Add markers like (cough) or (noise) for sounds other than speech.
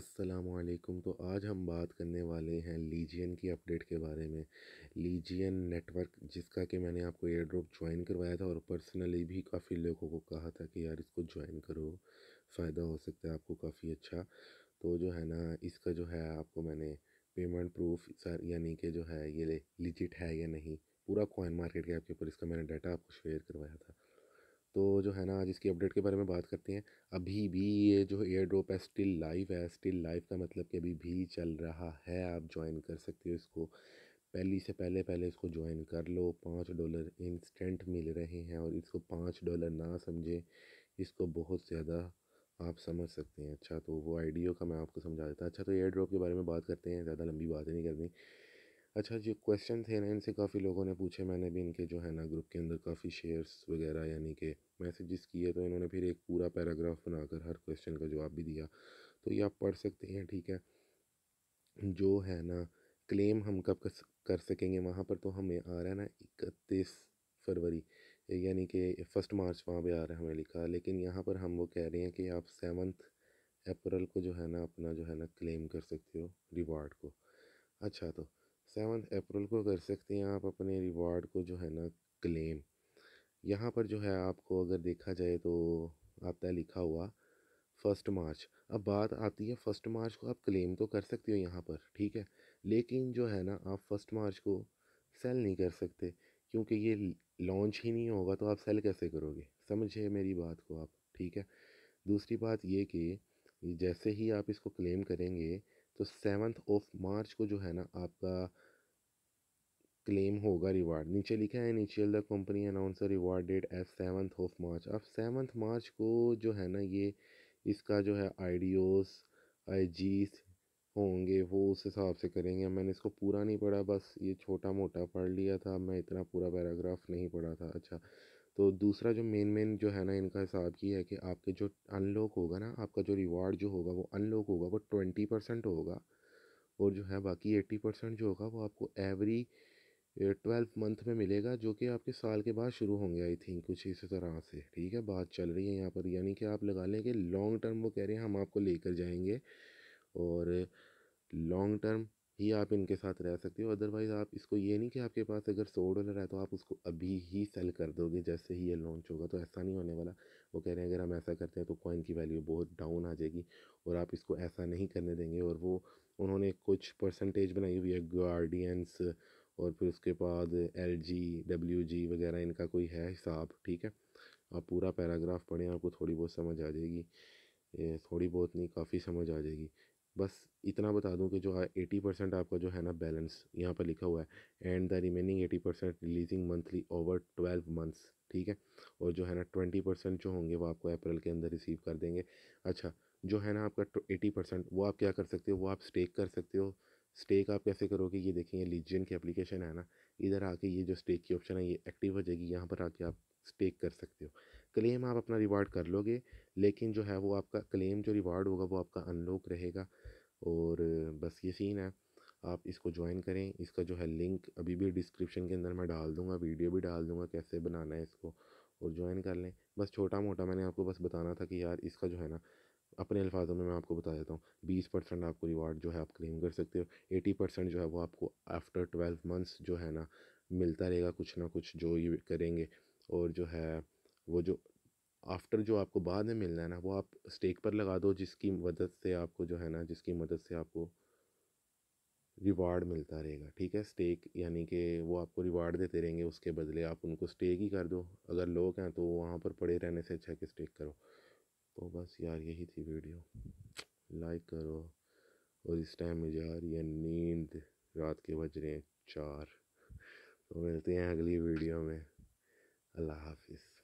असलकुम तो आज हम बात करने वाले हैं लीजियन की अपडेट के बारे में लीजियन नेटवर्क जिसका कि मैंने आपको एयर ड्रॉप ज्वाइन करवाया था और पर्सनली भी काफ़ी लोगों को कहा था कि यार इसको ज्वाइन करो फ़ायदा हो सकता है आपको काफ़ी अच्छा तो जो है ना इसका जो है आपको मैंने पेमेंट प्रूफ सर यानी कि जो है ये लिजिट है या नहीं पूरा कॉइन मार्केट के के ऊपर इसका मैंने डाटा आपको शेयर करवाया था तो जो है ना आज इसकी अपडेट के बारे में बात करते हैं अभी भी ये जो एयर ड्रॉप है स्टिल लाइव है स्टिल लाइव का मतलब कि अभी भी चल रहा है आप ज्वाइन कर सकते हो इसको पहली से पहले पहले इसको ज्वाइन कर लो पाँच डॉलर इंस्टेंट मिल रहे हैं और इसको पाँच डॉलर ना समझें इसको बहुत ज़्यादा आप समझ सकते हैं अच्छा तो वो आइडियो का मैं आपको समझा देता अच्छा तो एयर ड्रॉप के बारे में बात करते हैं ज़्यादा लंबी बातें नहीं करनी अच्छा जो क्वेश्चन थे ना इनसे काफ़ी लोगों ने पूछे मैंने भी इनके जो है ना ग्रुप के अंदर काफ़ी शेयर्स वगैरह यानी कि मैसेजेस किए तो इन्होंने फिर एक पूरा पैराग्राफ बनाकर हर क्वेश्चन का जवाब भी दिया तो ये आप पढ़ सकते हैं ठीक है जो है ना क्लेम हम कब कर सकेंगे वहाँ पर तो हमें आ रहा है ना इकतीस फरवरी यानी कि फर्स्ट मार्च वहाँ पर आ रहा है हमें लिखा लेकिन यहाँ पर हम वो कह रहे हैं कि आप सेवन्थ अप्रैल को जो है ना अपना जो है ना क्लेम कर सकते हो रिवार्ड को अच्छा तो सेवन अप्रैल को कर सकते हैं आप अपने रिवॉर्ड को जो है ना क्लेम यहाँ पर जो है आपको अगर देखा जाए तो आता है लिखा हुआ फर्स्ट मार्च अब बात आती है फर्स्ट मार्च को आप क्लेम तो कर सकते हो यहाँ पर ठीक है लेकिन जो है ना आप फर्स्ट मार्च को सेल नहीं कर सकते क्योंकि ये लॉन्च ही नहीं होगा तो आप सेल कैसे करोगे समझे मेरी बात को आप ठीक है दूसरी बात ये कि जैसे ही आप इसको क्लेम करेंगे तो सेवन ऑफ मार्च को जो है ना आपका क्लेम होगा रिवार्ड नीचे लिखा है initial the company announce reward date as seven of March अब सेवन मार्च को जो है ना ये इसका जो है आइडियोस आईजीस होंगे वो उस हिसाब से करेंगे मैंने इसको पूरा नहीं पढ़ा बस ये छोटा मोटा पढ़ लिया था मैं इतना पूरा पैराग्राफ नहीं पढ़ा था अच्छा तो दूसरा जो मेन मेन जो है ना इनका हिसाब ये है कि आपके जो अनलॉक होगा ना आपका जो रिवार्ड जो होगा वो अनलॉक होगा वो ट्वेंटी परसेंट होगा और जो है बाकी एट्टी परसेंट जो होगा वो आपको एवरी ट्वेल्थ मंथ में मिलेगा जो कि आपके साल के बाद शुरू होंगे आई थिंक कुछ इसी तरह से ठीक है बात चल रही है यहाँ पर यानी कि आप लगा लें कि लॉन्ग टर्म वो कह रहे हैं हम आपको लेकर जाएंगे और लॉन्ग टर्म ही आप इनके साथ रह सकते हो अदरवाइज़ आप इसको ये नहीं कि आपके पास अगर सौ डॉलर है तो आप उसको अभी ही सेल कर दोगे जैसे ही ये लॉन्च होगा तो ऐसा नहीं होने वाला वो कह रहे हैं अगर हम ऐसा करते हैं तो कॉइन की वैल्यू बहुत डाउन आ जाएगी और आप इसको ऐसा नहीं करने देंगे और वो उन्होंने कुछ परसेंटेज बनाई हुई है गार्डियंस और फिर उसके बाद एल जी डब्ल्यू जी वगैरह इनका कोई है हिसाब ठीक है आप पूरा पैराग्राफ पढ़ें आपको थोड़ी बहुत समझ आ जाएगी थोड़ी बहुत नहीं काफ़ी समझ आ जाएगी बस इतना बता दूं कि जो एटी हाँ, परसेंट आपका जो है ना बैलेंस यहाँ पर लिखा हुआ है and the remaining eighty percent releasing monthly over twelve months ठीक है और जो है ना ट्वेंटी परसेंट जो होंगे वो आपको अप्रैल के अंदर रिसीव कर देंगे अच्छा जो है ना आपका एटी परसेंट वो आप क्या कर सकते हो वो आप स्टेक कर सकते हो स्टेक आप कैसे करोगे ये देखेंगे लीजियन की एप्लीकेशन है ना इधर आके ये जो स्टेक की ऑप्शन है ये एक्टिव हो जाएगी यहाँ पर आके आप स्टेक कर सकते हो क्लेम आप अपना रिवार्ड कर लोगे लेकिन जो है वो आपका क्लेम जो रिवार्ड होगा वो आपका अनलॉक रहेगा और बस ये सीन है आप इसको ज्वाइन करें इसका जो है लिंक अभी भी डिस्क्रिप्शन के अंदर मैं डाल दूंगा वीडियो भी डाल दूंगा कैसे बनाना है इसको और ज्वाइन कर लें बस छोटा मोटा मैंने आपको बस बताना था कि यार इसका जो है ना अपने अल्फाजों में मैं आपको बता देता हूँ बीस परसेंट आपको रिवार्ड जो है आप क्लेम कर सकते हो एटी परसेंट जो है वो आपको आफ्टर ट्वेल्व मंथ्स जो है ना मिलता रहेगा कुछ ना कुछ जो ये करेंगे और जो है वो जो आफ्टर जो आपको बाद में मिलना है ना वो आप स्टेक पर लगा दो जिसकी मदद से आपको जो है ना जिसकी मदद से आपको रिवार्ड मिलता रहेगा ठीक है स्टेक यानी कि वो आपको रिवार्ड देते रहेंगे उसके बदले आप उनको स्टेक ही कर दो अगर लोग हैं तो वहाँ पर पड़े रहने से अच्छा कि स्टेक करो तो बस यार यही थी वीडियो लाइक करो और इस टाइम मुझे यार ये नींद रात के बज रहे हैं चार (laughs) तो मिलते हैं अगली वीडियो में अल्लाह हाफिज़